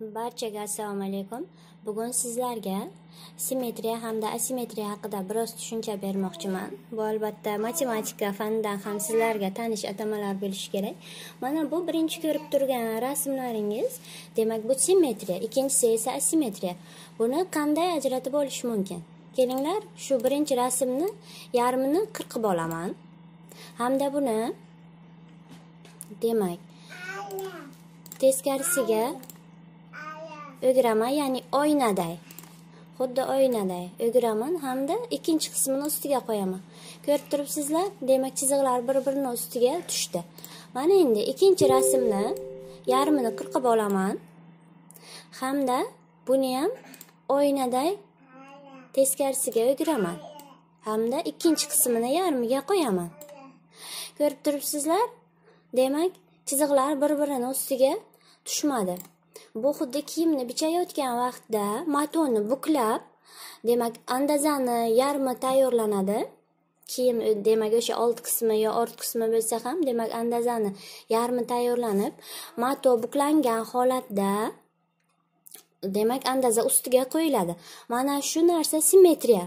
barchaga assalomu alaykum bugun sizlarga simmetriya hamda asimetriya haqida biroz tushuncha bermoqchiman bu albatta matematika fanidan ham sizlarga tanish atamalar bo'lishi kerak mana bu birinchi ko'rib turgan rasmlaringiz demak bu simmetriya ikkinchisi esa asimetriya buni qanday ajratib olish mumkin kelinglar shu birinchi rasmni yarmini qirqib olaman hamda buni demak teskarisiga o'grama ya'ni oynaday xuddi oynaday o'giraman hamda ikkinchi qismini ustiga qo'yaman ko'rib turibsizlar demak chiziqlar bir birini ustiga tushdi mana endi ikkinchi rasmni yarmini qirqib olaman hamda buni ham oynaday teskarisiga o'giraman hamda ikkinchi qismini yarmiga qo'yaman ko'rib turibsizlar demak chiziqlar bir birini ustiga tushmadi bu xuddi kiyimni bichayotgan vaqtda matoni buklab demak andazani yarmi tayyorlanadi kiyim e, demak o'sha old qismi yo ort qismi bo'lsa ham demak andazani yarmi tayyorlanib mato buklangan holatda demak andaza ustiga qo'yiladi mana shu narsa simmetriya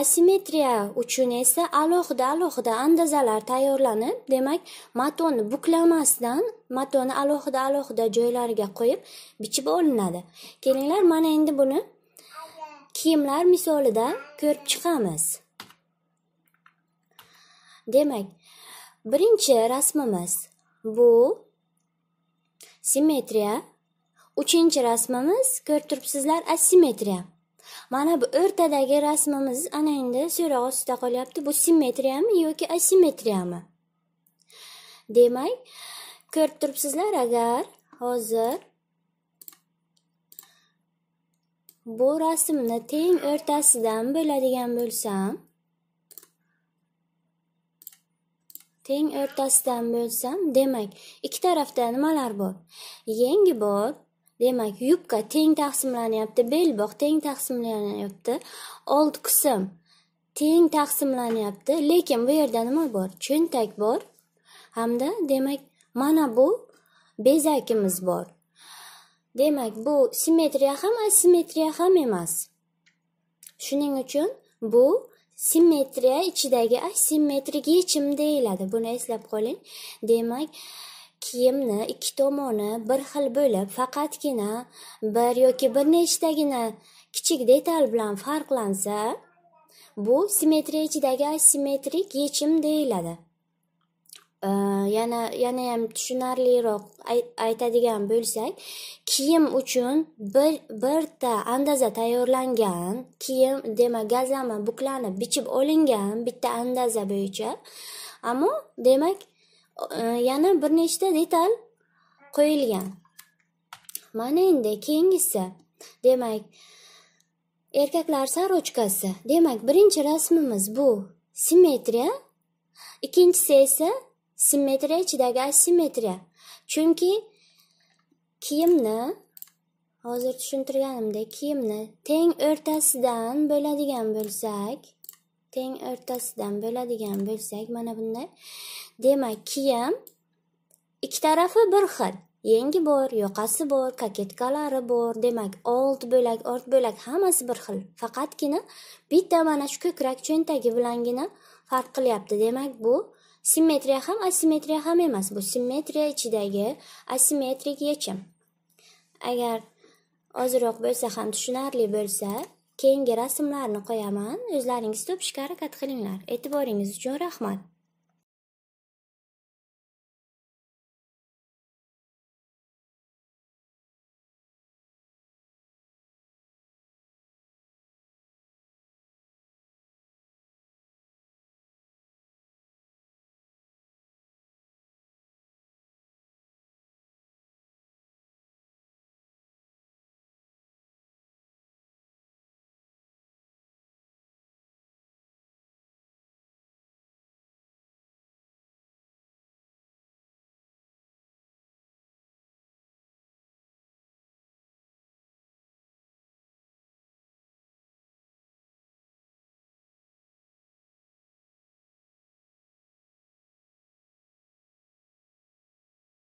asimetriya uchun esa alohida alohida andazalar tayyorlanib demak matoni buklamasdan matoni alohida alohida joylariga qo'yib bichib olinadi kelinglar mana endi buni kiyimlar misolida ko'rib chiqamiz demak birinchi rasmimiz bu simmetriya uchinchi rasmimiz ko'rib turibsizlar asimmetriya mana bu o'rtadagi rasmimiz ana endi so'roq ostida qolyapti bu simmetriyami yoki asimmetriyami demak ko'rib turibsizlar agar hozir bu rasmni teng o'rtasidan bo'ladigan bo'lsam teng o'rtasidan bo'lsam demak ikki tarafda nimalar bor yangi bor demak yubka teng taqsimlanyapti belbog' teng taqsimlanyapti old qism teng taqsimlanyapti lekin bu yerda nima bor cho'ntak bor hamda demak mana bu bezakimiz bor demak bu simmetriya ham asimmetriya ham emas shuning uchun bu simmetriya ichidagi asimmetrik yechim deyiladi buni eslab qoling demak kiyimni ikki tomoni bir xil bo'lib faqatgina bir yoki bir nechtagina kichik detal bilan farqlansa bu simmetriya ichidagi asimetrik yechim deyiladi yana yana ham tushunarliroq aytadigan bo'lsak kiyim uchun bir birta andaza tayyorlangan kiyim demak gazlama buklanib bichib olingan bitta andaza bo'yicha ammo demak yana bir nechta detal qo'yilgan mana endi keyingisi demak erkaklar sarochkasi demak birinchi rasmimiz bu simmetriya ikkinchisi esa simmetriya ichidagi asimmetriya chunki kiyimni hozir tushuntirganimdek kiyimni teng o'rtasidan bo'ladigan bo'lsak teng o'rtasidan bo'ladigan bo'lsak mana bunday demak kiyim ikki tarafi bir xil yengi bor yoqasi bor kaketkalari bor demak old bo'lak ort bo'lak hammasi bir xil faqatgina bitta mana shu ko'krak cho'ntagi bilangina farq qilyapti demak bu simmetriya ham asimetriya ham emas bu simmetriya ichidagi asimmetrik yechim agar ozroq bo'lsa ham tushunarli bo'lsa Keyingi rasmlarni qo'yaman. O'zlaringiz topishga harakat qilinglar. E'tiboringiz uchun rahmat.